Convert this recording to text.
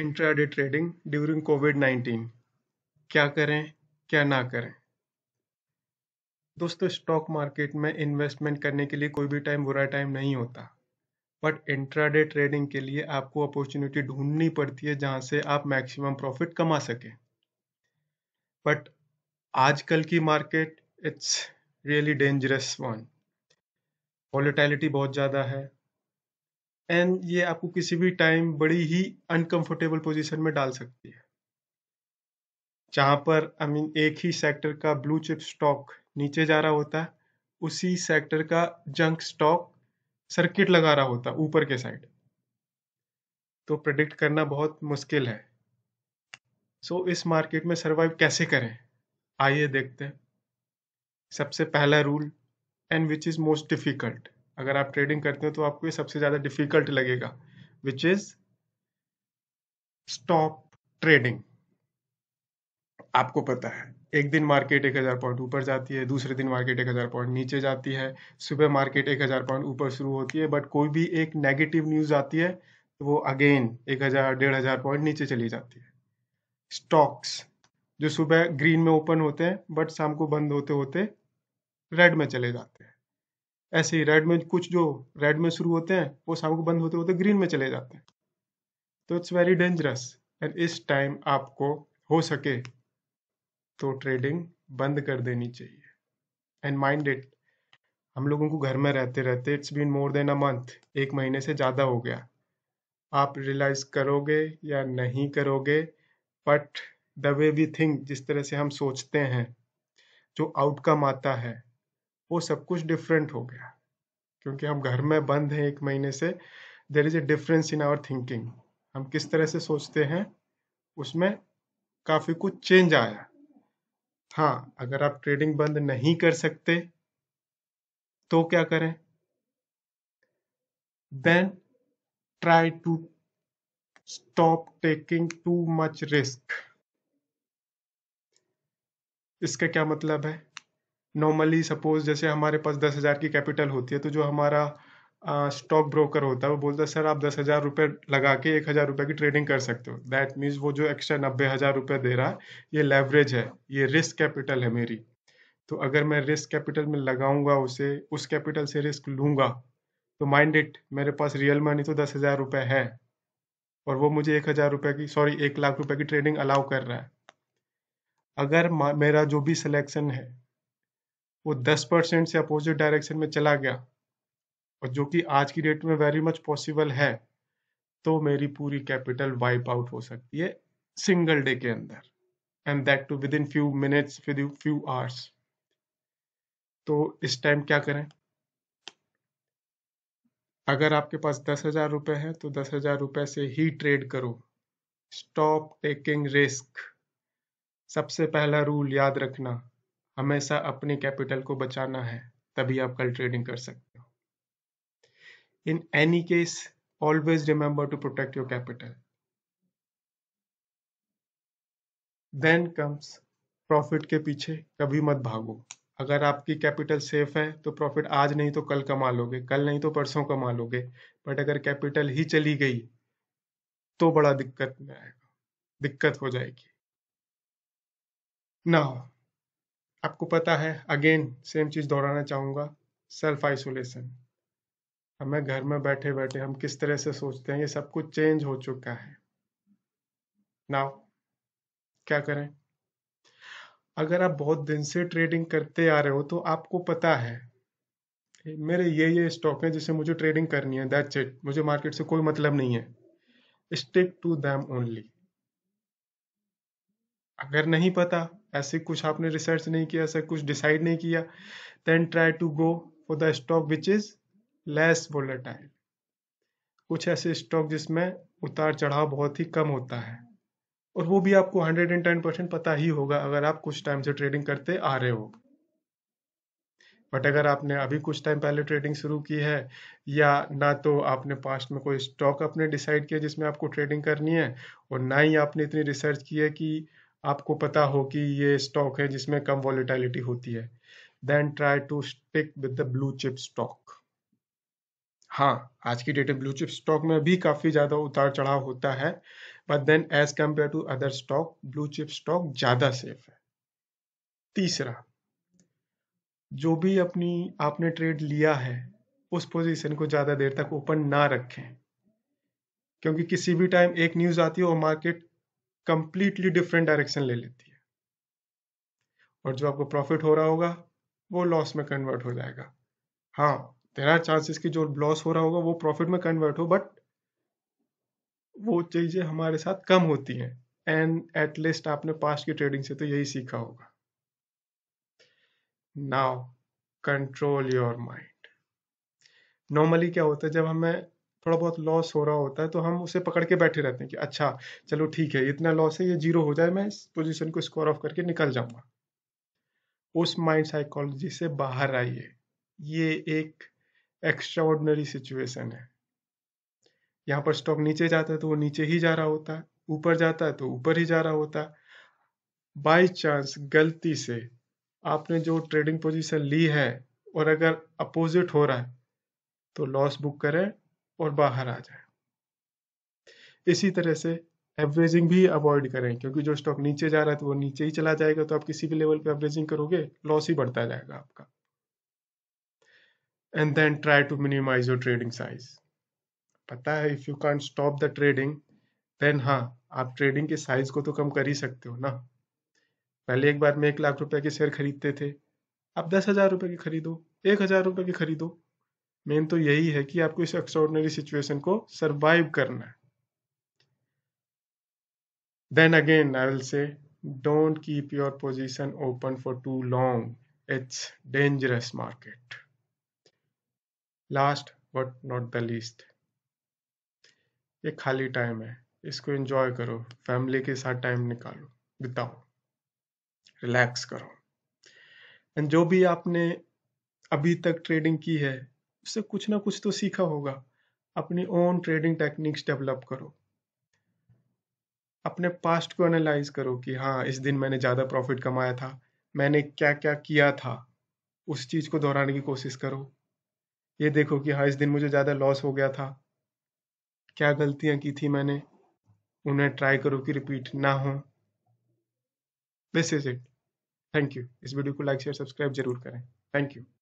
intraday trading during Covid 19 क्या करें क्या ना करें दोस्तों स्टॉक मार्केट में इन्वेस्टमेंट करने के लिए कोई भी टाइम बुरा टाइम नहीं होता बट इंट्राडे ट्रेडिंग के लिए आपको अपॉर्चुनिटी ढूंढनी पड़ती है जहां से आप मैक्सिमम प्रॉफिट कमा सकें बट आजकल की market it's really dangerous one volatility बहुत ज़्यादा है एंड ये आपको किसी भी टाइम बड़ी ही अनकंफर्टेबल पोजीशन में डाल सकती है जहां पर आई I मीन mean, एक ही सेक्टर का ब्लू चिप स्टॉक नीचे जा रहा होता है उसी सेक्टर का जंक स्टॉक सर्किट लगा रहा होता ऊपर के साइड तो प्रेडिक्ट करना बहुत मुश्किल है सो so, इस मार्केट में सरवाइव कैसे करें आइए देखते हैं सबसे पहला rule and which is most difficult अगर आप ट्रेडिंग करते हो तो आपको ये सबसे ज़्यादा डिफिकल्ट लगेगा विच इज स्टॉप ट्रेडिंग आपको पता है एक दिन मार्केट एक हज़ार पॉइंट ऊपर जाती है दूसरे दिन मार्केट एक हज़ार पॉइंट नीचे जाती है सुबह मार्केट एक हज़ार पॉइंट ऊपर शुरू होती है बट कोई भी एक नेगेटिव न्यूज़ आती है तो वो अगेन एक हज़ार डेढ़ हज़ार पॉइंट नीचे चली जाती है स्टॉक्स जो सुबह ग्रीन में ओपन होते हैं बट शाम को बंद होते होते रेड में चले जाते हैं ऐसे ही रेड में कुछ जो रेड में शुरू होते हैं वो शाम को बंद होते होते ग्रीन में चले जाते हैं तो इट्स वेरी डेंजरस एंड इस टाइम आपको हो सके तो ट्रेडिंग बंद कर देनी चाहिए एंड माइंड इट हम लोगों को घर में रहते रहते it's been more than a month एक महीने से ज़्यादा हो गया आप रियलाइज करोगे या नहीं करोगे but the way we think जिस तरह से हम सोचते हैं जो आउटकम आता है वो सब कुछ डिफरेंट हो गया क्योंकि हम घर में बंद हैं एक महीने से there is a difference in our thinking हम किस तरह से सोचते हैं उसमें काफी कुछ चेंज आया हाँ अगर आप ट्रेडिंग बंद नहीं कर सकते तो क्या करें then try to stop taking too much risk इसका क्या मतलब है नॉर्मली सपोज जैसे हमारे पास दस हज़ार की कैपिटल होती है तो जो हमारा स्टॉक ब्रोकर होता है वो बोलता है सर आप दस हज़ार रुपये लगा के एक हज़ार रुपये की ट्रेडिंग कर सकते हो दैट मीन्स वो जो एक्स्ट्रा नब्बे हज़ार रुपये दे रहा है ये लेवरेज है ये रिस्क कैपिटल है मेरी तो अगर मैं रिस्क कैपिटल में लगाऊंगा उसे उस कैपिटल से रिस्क लूंगा तो माइंड इट मेरे पास रियल मनी तो दस हज़ार रुपये है और वो मुझे एक हज़ार रुपये की सॉरी एक लाख रुपये की ट्रेडिंग अलाउ कर रहा है अगर मेरा जो भी सिलेक्शन है वो 10 परसेंट से अपोजिट डायरेक्शन में चला गया और जो कि आज की डेट में वेरी मच पॉसिबल है तो मेरी पूरी कैपिटल वाइप आउट हो सकती है सिंगल डे के अंदर and that too within few minutes within few hours तो इस टाइम क्या करें अगर आपके पास दस हजार रुपए हैं तो दस हजार रुपए से ही ट्रेड करो स्टॉप टेकिंग रिस्क सबसे पहला रूल याद रखना हमेशा अपने कैपिटल को बचाना है तभी आप कल ट्रेडिंग कर सकते हो in any case always remember to protect your capital then comes profit के पीछे कभी मत भागो अगर आपकी कैपिटल सेफ है तो प्रॉफिट आज नहीं तो कल कमा लोगे कल नहीं तो परसों कमा लोगे बट अगर कैपिटल ही चली गई तो बड़ा दिक्कत में आएगा दिक्कत हो जाएगी ना आपको पता है अगेन सेम चीज़ दोहराना चाहूंगा सेल्फ आइसोलेशन हमें घर में बैठे बैठे हम किस तरह से सोचते हैं ये सब कुछ चेंज हो चुका है नाउ क्या करें अगर आप बहुत दिन से ट्रेडिंग करते आ रहे हो तो आपको पता है मेरे ये ये स्टॉक हैं जिसे मुझे ट्रेडिंग करनी है दैट्स इट मुझे मार्केट से कोई मतलब नहीं है स्टिक टू दैम ओनली अगर नहीं पता ऐसे कुछ आपने रिसर्च नहीं किया ऐसा कुछ डिसाइड नहीं किया then try to go for the stock which is less volatile कुछ ऐसे स्टॉक जिसमें उतार चढ़ाव बहुत ही कम होता है और वो भी आपको 110 परसेंट पता ही होगा अगर आप कुछ टाइम से ट्रेडिंग करते आ रहे हो बट अगर आपने अभी कुछ टाइम पहले ट्रेडिंग शुरू की है या ना तो आपने पास्ट में कोई स्टॉक अपने डिसाइड किया जिसमें आपको ट्रेडिंग करनी है और ना ही आपने इतनी रिसर्च की है कि आपको पता हो कि ये स्टॉक है जिसमें कम वॉलीटाइलिटी होती है then try to stick with the blue chip stock हाँ आज की डेट में ब्लू चिप स्टॉक में भी काफी ज्यादा उतार चढ़ाव होता है but then as compare to other stock blue chip stock ज्यादा सेफ है तीसरा जो भी अपनी आपने ट्रेड लिया है उस पोजीशन को ज्यादा देर तक ओपन ना रखें क्योंकि किसी भी टाइम एक न्यूज आती है और मार्केट कंप्लीटली डिफरेंट डायरेक्शन ले लेती है और जो आपको प्रॉफिट हो रहा होगा वो लॉस में कन्वर्ट हो जाएगा हाँ तेरा चांसेस कि जो लॉस हो रहा होगा वो प्रॉफिट में कन्वर्ट हो बट वो चीज़ें हमारे साथ कम होती हैं एंड एटलीस्ट आपने पास की ट्रेडिंग से तो यही सीखा होगा now control your mind normally क्या होता है जब हमें थोड़ा बहुत लॉस हो रहा होता है तो हम उसे पकड़ के बैठे रहते हैं कि अच्छा चलो ठीक है इतना लॉस है ये जीरो हो जाए मैं इस पोजिशन को स्कोर ऑफ करके निकल जाऊंगा उस माइंड साइकोलॉजी से बाहर आइए ये एक एक्स्ट्राऑर्डनरी सिचुएशन है यहाँ पर स्टॉक नीचे जाता है तो वो नीचे ही जा रहा होता है ऊपर जाता है तो ऊपर ही जा रहा होता है बाई चांस गलती से आपने जो ट्रेडिंग पोजीशन ली है और अगर अपोजिट हो रहा है तो लॉस बुक करें और बाहर आ जाए इसी तरह से एवरेजिंग भी अवॉइड करें क्योंकि जो स्टॉक नीचे जा रहा है तो वो नीचे ही चला जाएगा तो आप किसी भी लेवल पे एवरेजिंग करोगे लॉस ही बढ़ता जाएगा आपका and then try to minimise your trading size पता है if you can't stop the trading then हाँ आप ट्रेडिंग के साइज को तो कम कर ही सकते हो ना पहले एक बार में एक लाख रुपए के शेयर खरीदते थे आप दस हजार रुपए के खरीदो एक हजार रुपए के खरीदो मेन तो यही है कि आपको इस एक्स्ट्रॉर्डनरी सिचुएशन को सरवाइव करना है then again I will say don't keep your position open for too long it's dangerous market last but not the least ये खाली टाइम है इसको एंजॉय करो फैमिली के साथ टाइम निकालो बिताओ रिलैक्स करो एंड जो भी आपने अभी तक ट्रेडिंग की है उससे कुछ ना कुछ तो सीखा होगा अपनी ओन ट्रेडिंग टेक्निक्स डेवलप करो अपने पास्ट को एनालाइज करो कि हाँ इस दिन मैंने ज़्यादा प्रॉफिट कमाया था मैंने क्या क्या किया था उस चीज़ को दोहराने की कोशिश करो ये देखो कि हाँ इस दिन मुझे ज़्यादा लॉस हो गया था क्या गलतियाँ की थी मैंने उन्हें ट्राई करो कि रिपीट ना हो this is it thank you इस वीडियो को लाइक शेयर सब्सक्राइब जरूर करें थैंक यू